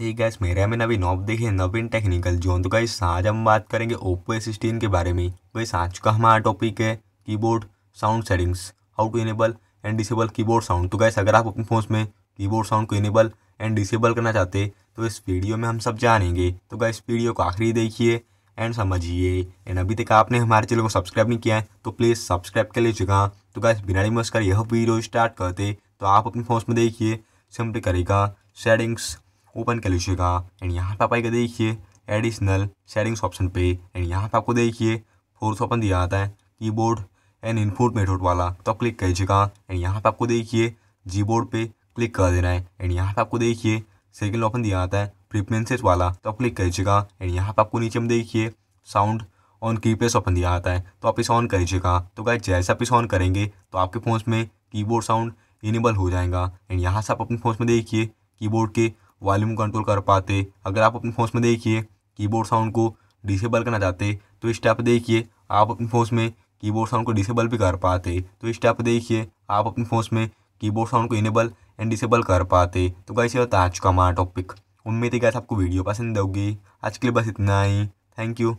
हे gas मेरा में नवीन नॉब देखिए नवीन टेक्निकल जोन तो गैस आज हम बात करेंगे ओप्पो एस के बारे में गैस तो आज का हमारा टॉपिक है keyboard sound settings how to enable and disable keyboard sound तो गैस अगर आप अपने फोन में कीबोर्ड साउंड को इनेबल एंड डिसेबल करना चाहते तो इस वीडियो में हम सब जानेंगे तो गैस वीडियो को आखिरी देखिए एंड समझिए एंड अभी तक आपने हमारे चैनल को सब्सक्राइब नहीं किया है तो प्लीज़ सब्सक्राइब कर लीजिएगा तो गैस बिना नहीं कर यह वीडियो स्टार्ट करते तो आप अपने फोन में देखिए सिंपल करेगा सेटिंग्स ओपन कर लीजिएगा एंड यहाँ पे आप आएगा देखिए एडिशनल सेटिंग्स ऑप्शन पे एंड यहाँ पे आपको देखिए फोर्थ ऑप्शन दिया आता है कीबोर्ड एंड इनपुट मेथड वाला तो आप क्लिक लीजिएगा एंड यहाँ पे आपको देखिए जी बोर्ड पे क्लिक कर देना है एंड यहाँ पे आपको देखिए सेकेंड ऑप्शन दिया आता है प्रिफ्रेंसेज वाला तो आप क्लिक लीजिएगा एंड यहाँ पे आपको नीचे में देखिए साउंड ऑन कीपेस ऑप्शन दिया आता है तो आप इसे ऑन करिएगा तो गाय जैसे आप इसे ऑन करेंगे तो आपके फ़ोन में कीबोर्ड साउंड इनेबल हो जाएगा एंड यहाँ से आप अपने फ़ोन में देखिए कीबोर्ड के वॉल्यूम कंट्रोल कर पाते अगर आप अपने फोन में देखिए कीबोर्ड साउंड को डिसेबल करना चाहते तो इस देखिए आप अपने फोन में कीबोर्ड साउंड को डिसेबल भी कर पाते तो इस देखिए आप अपने फोन में कीबोर्ड साउंड को इनेबल एंड डिसेबल कर पाते तो कैसे होता है आज का हमारा टॉपिक उम्मीद है कैसे आपको वीडियो पसंद होगी आज के लिए बस इतना ही थैंक यू